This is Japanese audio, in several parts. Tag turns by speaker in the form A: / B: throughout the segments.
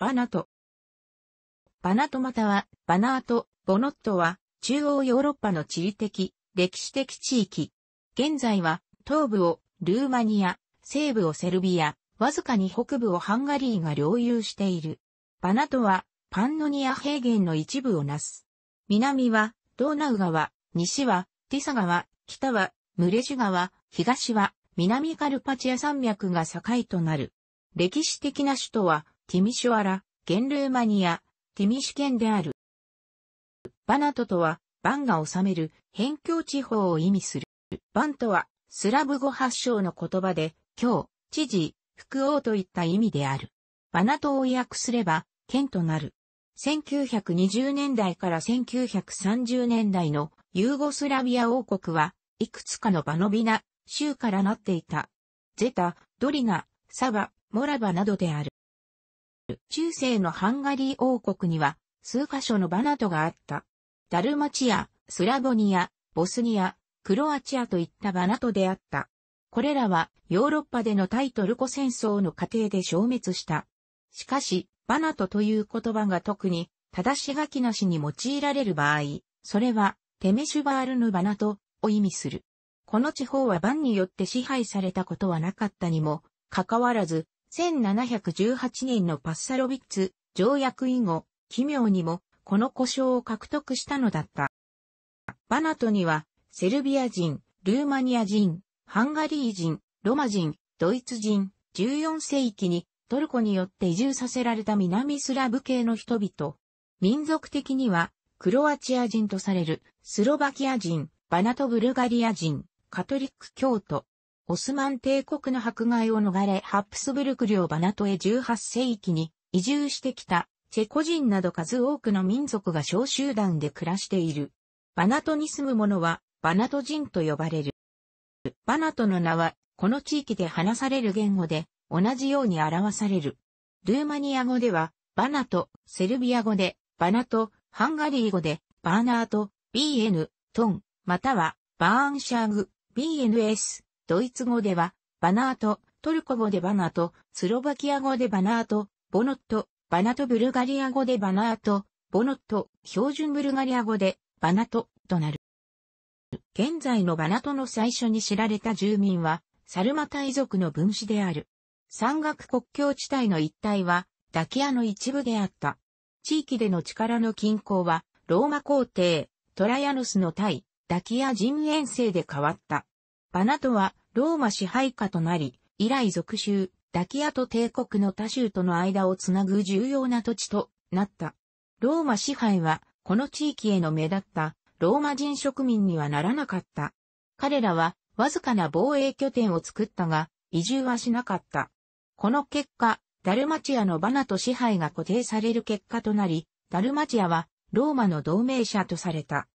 A: バナト。バナトまたは、バナート、ボノットは、中央ヨーロッパの地理的、歴史的地域。現在は、東部をルーマニア、西部をセルビア、わずかに北部をハンガリーが領有している。バナトは、パンノニア平原の一部をなす。南は、ドーナウ川、西は、ティサ川、北は、ムレジュ川、東は、南カルパチア山脈が境となる。歴史的な首都は、ティミシュアラ、ゲンルーマニア、ティミシュ県である。バナトとは、バンが治める、辺境地方を意味する。バンとは、スラブ語発祥の言葉で、今日、知事、副王といった意味である。バナトを訳すれば、県となる。1920年代から1930年代のユーゴスラビア王国は、いくつかのバノビナ、州からなっていた。ゼタ、ドリナ、サバ、モラバなどである。中世のハンガリー王国には数箇所のバナトがあった。ダルマチア、スラボニア、ボスニア、クロアチアといったバナトであった。これらはヨーロッパでのタイトルコ戦争の過程で消滅した。しかし、バナトという言葉が特に正し書きなしに用いられる場合、それはテメシュバールのバナトを意味する。この地方はバンによって支配されたことはなかったにも、かかわらず、1718年のパッサロビッツ条約以後、奇妙にもこの故障を獲得したのだった。バナトには、セルビア人、ルーマニア人、ハンガリー人、ロマ人、ドイツ人、14世紀にトルコによって移住させられた南スラブ系の人々。民族的には、クロアチア人とされる、スロバキア人、バナトブルガリア人、カトリック教徒、オスマン帝国の迫害を逃れハプスブルク領バナトへ18世紀に移住してきたチェコ人など数多くの民族が小集団で暮らしている。バナトに住む者はバナト人と呼ばれる。バナトの名はこの地域で話される言語で同じように表される。ルーマニア語ではバナト、セルビア語でバナト、ハンガリー語でバーナート、BN、トン、またはバーンシャーグ、BNS、ドイツ語では、バナート、トルコ語でバナート、スロバキア語でバナート、ボノット、バナトブルガリア語でバナート、ボノット、標準ブルガリア語でバナトとなる。現在のバナトの最初に知られた住民は、サルマタイ族の分子である。山岳国境地帯の一帯は、ダキアの一部であった。地域での力の均衡は、ローマ皇帝、トラヤノスの対、ダキア人遠征で変わった。バナトは、ローマ支配下となり、以来属州、ダキアと帝国の他州との間をつなぐ重要な土地となった。ローマ支配は、この地域への目立ったローマ人植民にはならなかった。彼らは、わずかな防衛拠点を作ったが、移住はしなかった。この結果、ダルマチアのバナと支配が固定される結果となり、ダルマチアはローマの同盟者とされた。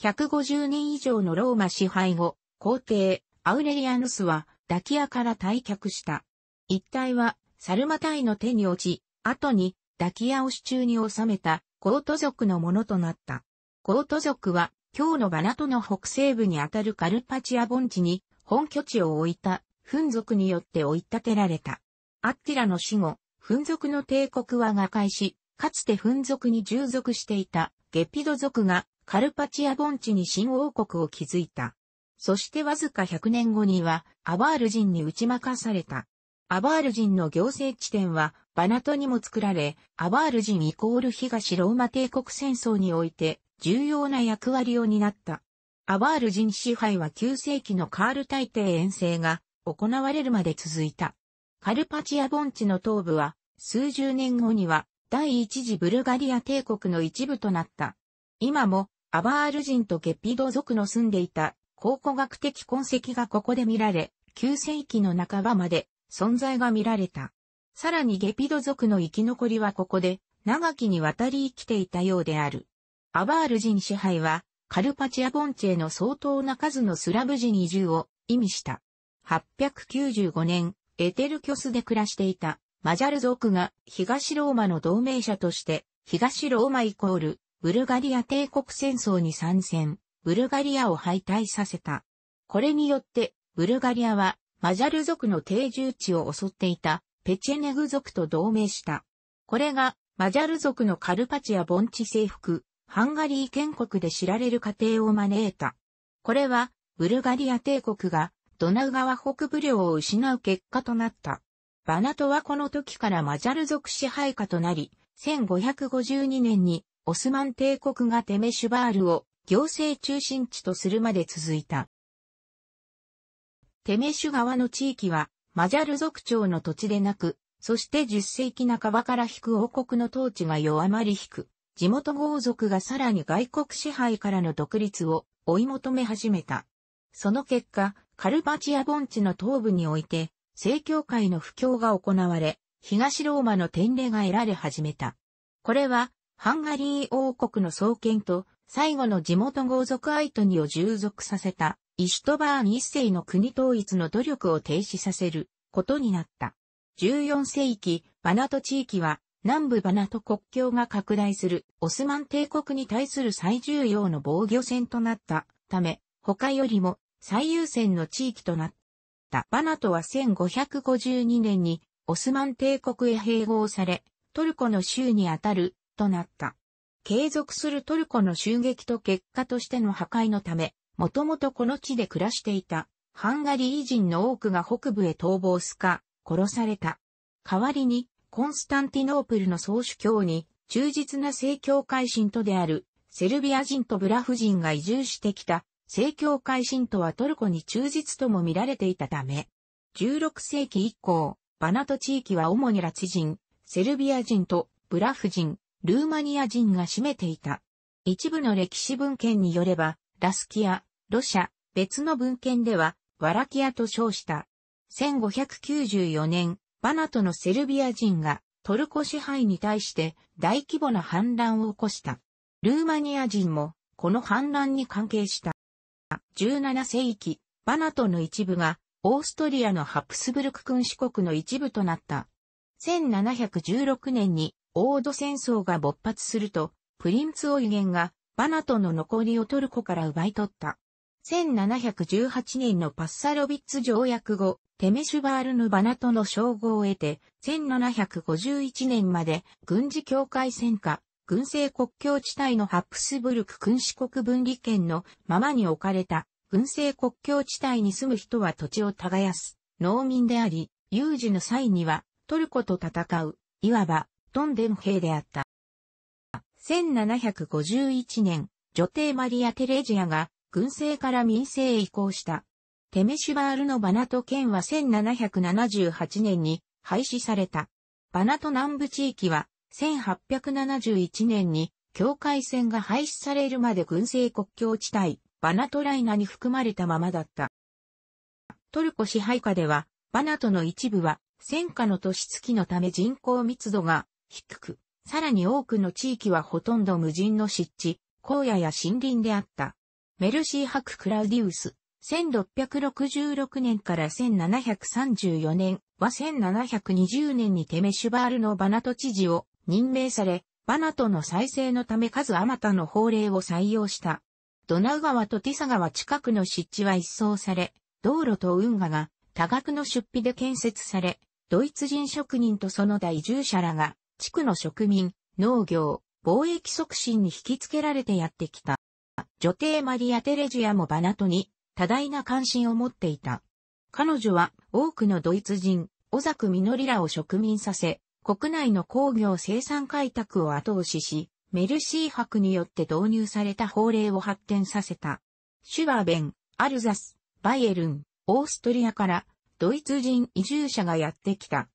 A: 150年以上のローマ支配後、皇帝、アウレリアヌスはダキアから退却した。一帯はサルマ隊の手に落ち、後にダキアを手中に収めたコート族のものとなった。コート族は今日のバナトの北西部にあたるカルパチア盆地に本拠地を置いた、フン族によって追い立てられた。アッティラの死後、フン族の帝国は瓦解し、かつてフン族に従属していたゲピド族がカルパチア盆地に新王国を築いた。そしてわずか100年後にはアバール人に打ち負かされた。アバール人の行政地点はバナトにも作られ、アバール人イコール東ローマ帝国戦争において重要な役割を担った。アバール人支配は9世紀のカール大帝遠征が行われるまで続いた。カルパチア盆地の東部は数十年後には第一次ブルガリア帝国の一部となった。今もアバール人とゲピド族の住んでいた考古学的痕跡がここで見られ、9世紀の半ばまで存在が見られた。さらにゲピド族の生き残りはここで長きにわたり生きていたようである。アバール人支配はカルパチア盆地への相当な数のスラブ人移住を意味した。895年、エテルキョスで暮らしていたマジャル族が東ローマの同盟者として東ローマイコールブルガリア帝国戦争に参戦。ブルガリアを敗退させた。これによって、ブルガリアは、マジャル族の定住地を襲っていた、ペチェネグ族と同盟した。これが、マジャル族のカルパチア盆地征服、ハンガリー建国で知られる過程を招いた。これは、ブルガリア帝国が、ドナウ川北部領を失う結果となった。バナトはこの時からマジャル族支配下となり、1552年にオスマン帝国がテメシュバールを行政中心地とするまで続いた。テメシュ川の地域は、マジャル族長の土地でなく、そして10世紀半ばから引く王国の統治が弱まり引く、地元豪族がさらに外国支配からの独立を追い求め始めた。その結果、カルパチア盆地の東部において、正教会の布教が行われ、東ローマの典礼が得られ始めた。これは、ハンガリー王国の創建と最後の地元豪族アイトニを従属させた、イシュトバーン一世の国統一の努力を停止させることになった。14世紀、バナト地域は南部バナト国境が拡大するオスマン帝国に対する最重要の防御戦となったため、他よりも最優先の地域となった。バナトは1552年にオスマン帝国へ併合され、トルコの州にあたるとなった。継続するトルコの襲撃と結果としての破壊のため、もともとこの地で暮らしていたハンガリー人の多くが北部へ逃亡すか、殺された。代わりに、コンスタンティノープルの総主教に忠実な正教会信徒であるセルビア人とブラフ人が移住してきた正教会信徒はトルコに忠実とも見られていたため、16世紀以降、バナト地域は主にラチ人、セルビア人とブラフ人、ルーマニア人が占めていた。一部の歴史文献によれば、ラスキア、ロシア、別の文献では、ワラキアと称した。1594年、バナトのセルビア人がトルコ支配に対して大規模な反乱を起こした。ルーマニア人もこの反乱に関係した。17世紀、バナトの一部がオーストリアのハプスブルク君主国の一部となった。1716年にオード戦争が勃発すると、プリンツオイゲンがバナトの残りをトルコから奪い取った。1718年のパッサロビッツ条約後、テメシュバールヌバナトの称号を得て、1751年まで軍事境界戦下、軍政国境地帯のハプスブルク君主国分離圏のままに置かれた、軍政国境地帯に住む人は土地を耕す、農民であり、有事の際にはトルコと戦う、いわばトンデン兵であった。1751年、女帝マリア・テレジアが軍政から民政へ移行した。テメシュバールのバナト県は1778年に廃止された。バナト南部地域は1871年に境界線が廃止されるまで軍政国境地帯、バナトライナに含まれたままだった。トルコ支配下では、バナトの一部は戦火の年月のため人口密度が低く、さらに多くの地域はほとんど無人の湿地、荒野や森林であった。メルシー博クラウディウス、1666年から1734年は1720年にテメシュバールのバナト知事を任命され、バナトの再生のため数あまたの法令を採用した。ドナウ川とティサ川近くの湿地は一掃され、道路と運河が多額の出費で建設され、ドイツ人職人とその代住者らが地区の植民、農業、貿易促進に引きつけられてやってきた。女帝マリア・テレジアもバナトに多大な関心を持っていた。彼女は多くのドイツ人、オザク・ミノリラを植民させ、国内の工業生産開拓を後押しし、メルシー博によって導入された法令を発展させた。シュワーベン、アルザス、バイエルン、オーストリアからドイツ人移住者がやってきた。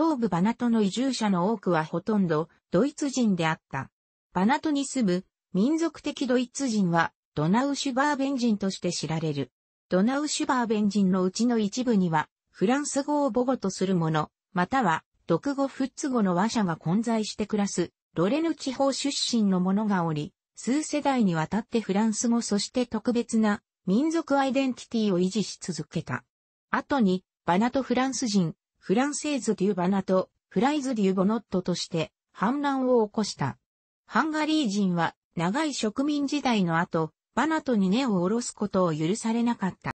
A: 東部バナトの移住者の多くはほとんどドイツ人であった。バナトに住む民族的ドイツ人はドナウシュバーベン人として知られる。ドナウシュバーベン人のうちの一部にはフランス語を母語とする者、または独語フッツ語の話者が混在して暮らすロレヌ地方出身の者がおり、数世代にわたってフランス語そして特別な民族アイデンティティを維持し続けた。後にバナトフランス人、フランセーズ・デュバナとフライズ・デュボノットとして反乱を起こした。ハンガリー人は長い植民時代の後、バナトに根を下ろすことを許されなかった。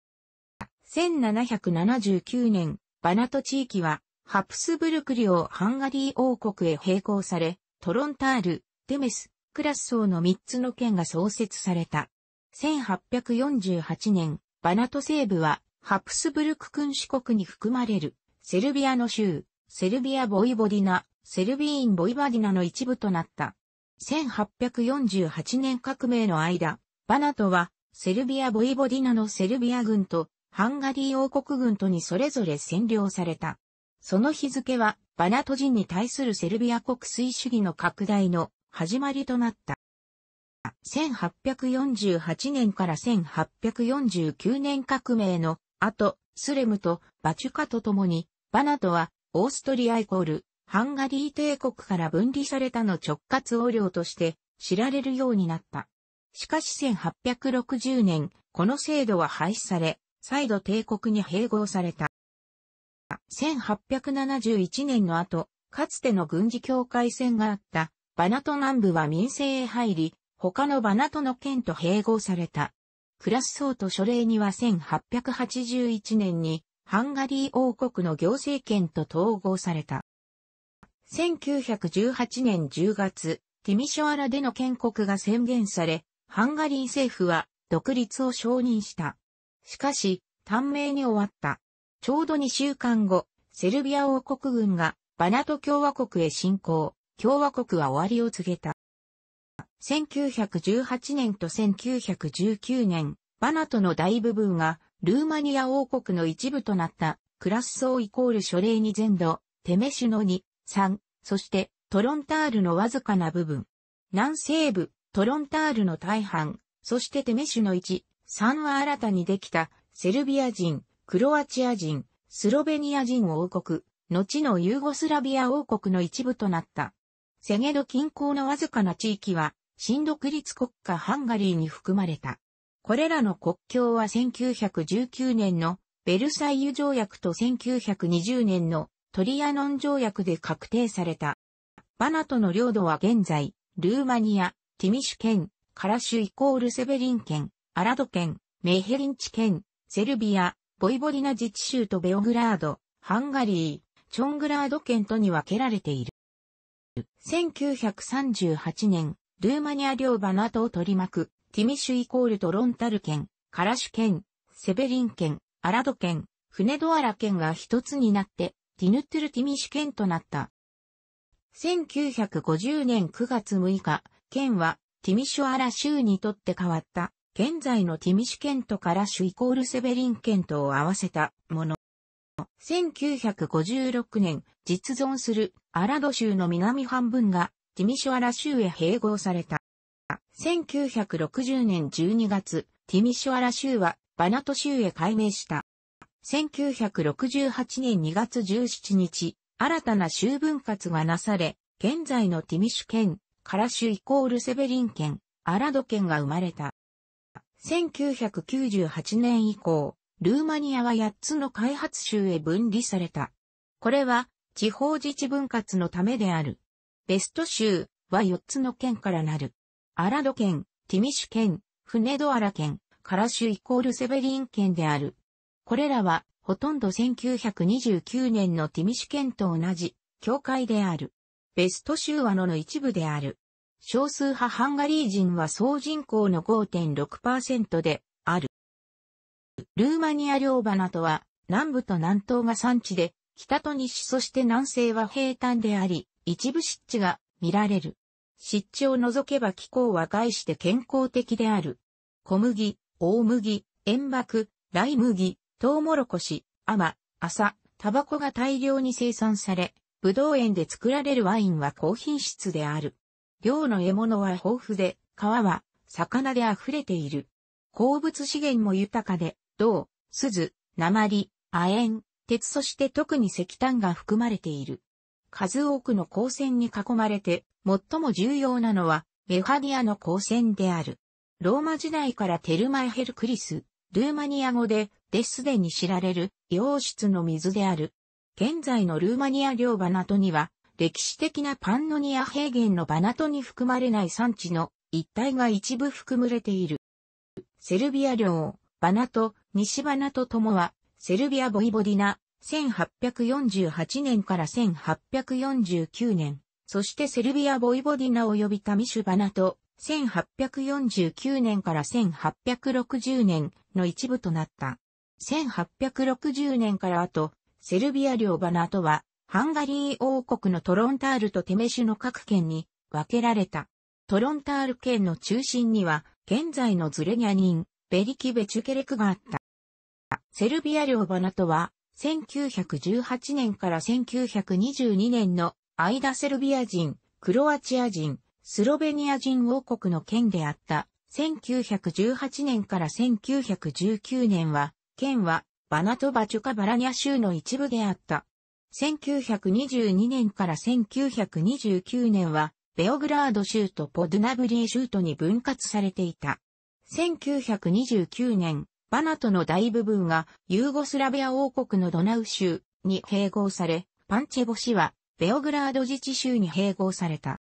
A: 1779年、バナト地域はハプスブルク領ハンガリー王国へ並行され、トロンタール、デメス、クラスソーの3つの県が創設された。1848年、バナト西部はハプスブルク君主国に含まれる。セルビアの州、セルビア・ボイボディナ、セルビーン・ボイバディナの一部となった。1848年革命の間、バナトは、セルビア・ボイボディナのセルビア軍と、ハンガリー王国軍とにそれぞれ占領された。その日付は、バナト人に対するセルビア国粋主義の拡大の始まりとなった。1848年から1849年革命の後、スレムとバチュカと共にバナトは、オーストリアイコール、ハンガリー帝国から分離されたの直轄王領として知られるようになった。しかし1860年、この制度は廃止され、再度帝国に併合された。1871年の後、かつての軍事境界線があったバナト南部は民政へ入り、他のバナトの県と併合された。クラス層と書類には1881年にハンガリー王国の行政権と統合された。1918年10月、ティミショアラでの建国が宣言され、ハンガリー政府は独立を承認した。しかし、短命に終わった。ちょうど2週間後、セルビア王国軍がバナト共和国へ侵攻、共和国は終わりを告げた。1918年と1919年、バナトの大部分がルーマニア王国の一部となったクラスソーイコール書類に全土、テメシュの2、3、そしてトロンタールのわずかな部分。南西部、トロンタールの大半、そしてテメシュの1、3は新たにできたセルビア人、クロアチア人、スロベニア人王国、後のユーゴスラビア王国の一部となった。セゲド近郊のわずかな地域は、新独立国家ハンガリーに含まれた。これらの国境は1919年のベルサイユ条約と1920年のトリアノン条約で確定された。バナトの領土は現在、ルーマニア、ティミシュ県、カラシュイコールセベリン県、アラド県、メヘリンチ県、セルビア、ボイボリナ自治州とベオグラード、ハンガリー、チョングラード県とに分けられている。1938年、ルーマニア領バナトを取り巻くティミシュイコールトロンタル県、カラシュ県、セベリン県、アラド県、フネドアラ県が一つになって、ティヌトゥルティミシュ県となった。1950年9月6日、県はティミシュアラ州にとって変わった。現在のティミシュ県とカラシュイコールセベリン県とを合わせたもの。1956年、実存するアラド州の南半分がティミシュアラ州へ併合された。1960年12月、ティミシュアラ州はバナト州へ改名した。1968年2月17日、新たな州分割がなされ、現在のティミシュ県、カラ州イコールセベリン県、アラド県が生まれた。1998年以降、ルーマニアは8つの開発州へ分離された。これは、地方自治分割のためである。ベスト州は4つの県からなる。アラド県、ティミシュ県、フネドアラ県、カラシュイコールセベリン県である。これらは、ほとんど1929年のティミシュ県と同じ、教会である。ベスト州ワノの一部である。少数派ハンガリー人は総人口の5.6%である。ルーマニア領花とは南部と南東が山地で、北と西そして南西は平坦であり、一部湿地が見られる。湿地を除けば気候は概して健康的である。小麦、大麦、塩麦、ライ麦、トウモロコシ、アマ、サ、タバコが大量に生産され、ブドウ園で作られるワインは高品質である。量の獲物は豊富で、皮は魚で溢れている。鉱物資源も豊かで、銅、鈴、鉛、亜鉛、鉄そして特に石炭が含まれている。数多くの光線に囲まれて、最も重要なのは、メファディアの光線である。ローマ時代からテルマエヘルクリス、ルーマニア語で、ですでに知られる、洋室の水である。現在のルーマニア領バナトには、歴史的なパンノニア平原のバナトに含まれない産地の一帯が一部含まれている。セルビア領、バナト、西バナトともは、セルビアボイボディナ、1848年から1849年、そしてセルビア・ボイボディナ及びタミシュバナと、1849年から1860年の一部となった。1860年から後、セルビア領バナとは、ハンガリー王国のトロンタールとテメシュの各県に分けられた。トロンタール県の中心には、現在のズレニャニン、ベリキベチュケレクがあった。セルビア領バナとは、1918年から1922年の間セルビア人、クロアチア人、スロベニア人王国の県であった。1918年から1919年は、県はバナトバチュカバラニャ州の一部であった。1922年から1929年は、ベオグラード州とポドナブリー州とに分割されていた。1929年、バナトの大部分がユーゴスラビア王国のドナウ州に併合され、パンチェボ市はベオグラード自治州に併合された。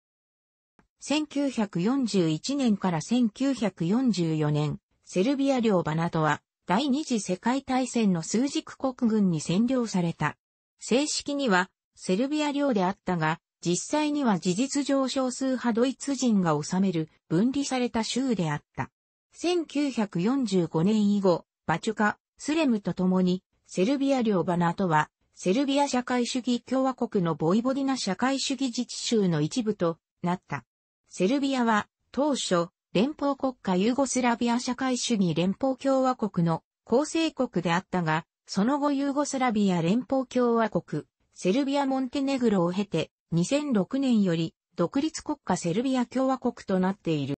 A: 1941年から1944年、セルビア領バナトは第二次世界大戦の枢軸国軍に占領された。正式にはセルビア領であったが、実際には事実上少数派ドイツ人が治める分離された州であった。1945年以後、バチュカ、スレムと共に、セルビア領バナトは、セルビア社会主義共和国のボイボディナ社会主義自治州の一部となった。セルビアは、当初、連邦国家ユーゴスラビア社会主義連邦共和国の構成国であったが、その後ユーゴスラビア連邦共和国、セルビア・モンテネグロを経て、2006年より独立国家セルビア共和国となっている。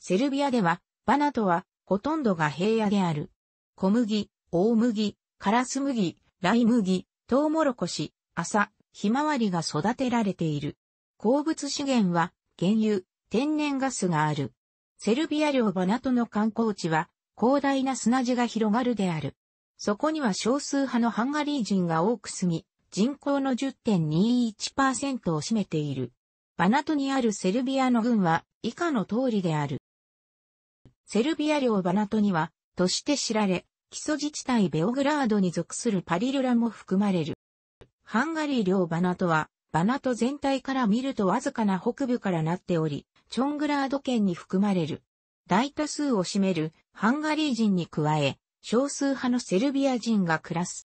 A: セルビアではバナトは、ほとんどが平野である。小麦、大麦、カラス麦、ライ麦、トウモロコシ、麻、ひまわりが育てられている。鉱物資源は、原油、天然ガスがある。セルビア領バナトの観光地は、広大な砂地が広がるである。そこには少数派のハンガリー人が多く住み、人口の10.21%を占めている。バナトにあるセルビアの軍は以下の通りである。セルビア領バナトには、として知られ、基礎自治体ベオグラードに属するパリルラも含まれる。ハンガリー領バナトは、バナト全体から見るとわずかな北部からなっており、チョングラード県に含まれる。大多数を占めるハンガリー人に加え、少数派のセルビア人が暮らす。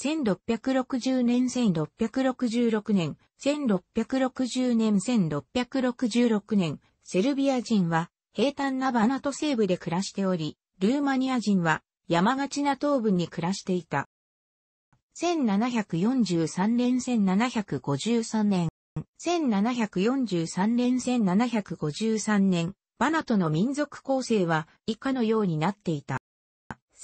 A: 1660年、1666年、1660年、1666年、セルビア人は平坦なバナト西部で暮らしており、ルーマニア人は山がちな東部に暮らしていた。1743年1753年、1743年1753年、バナトの民族構成は以下のようになっていた。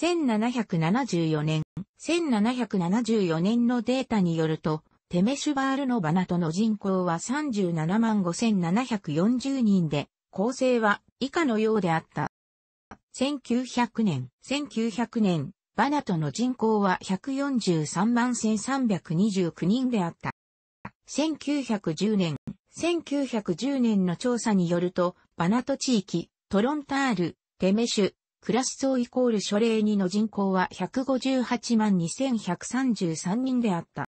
A: 1774年、1774年のデータによると、テメシュバールのバナトの人口は37万5740人で、構成は以下のようであった。1900年、1900年、バナトの人口は143万1329人であった。1910年、1910年の調査によると、バナト地域、トロンタール、テメシュ、クラスソーイコール書令2の人口は158万2133人であった。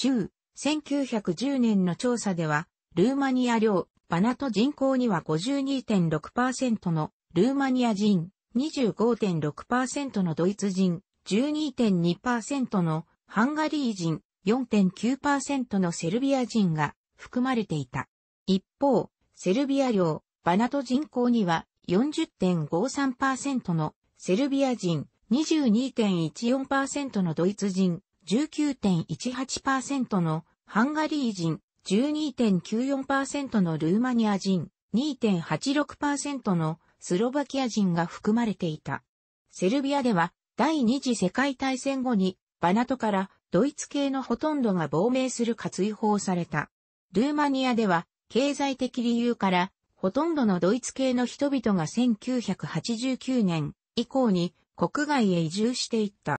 A: 10、1910年の調査では、ルーマニア領、バナト人口には52.6%のルーマニア人、25.6%のドイツ人、12.2%のハンガリー人、4.9%のセルビア人が含まれていた。一方、セルビア領、バナト人口には40.53%のセルビア人、22.14%のドイツ人、19.18%のハンガリー人、12.94%のルーマニア人、2.86%のスロバキア人が含まれていた。セルビアでは第二次世界大戦後にバナトからドイツ系のほとんどが亡命するか追放された。ルーマニアでは経済的理由からほとんどのドイツ系の人々が1989年以降に国外へ移住していった。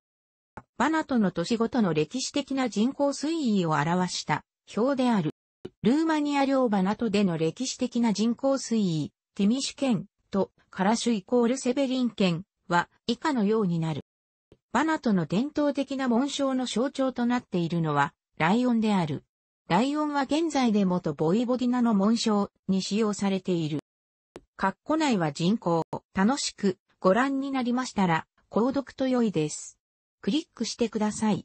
A: バナトの都市ごとの歴史的な人口推移を表した表である。ルーマニア領場などでの歴史的な人口推移、ティミシュ県とカラシュイコールセベリン県は以下のようになる。バナトの伝統的な紋章の象徴となっているのはライオンである。ライオンは現在でもとボイボディナの紋章に使用されている。カッコ内は人口、楽しくご覧になりましたら、購読と良いです。クリックしてください。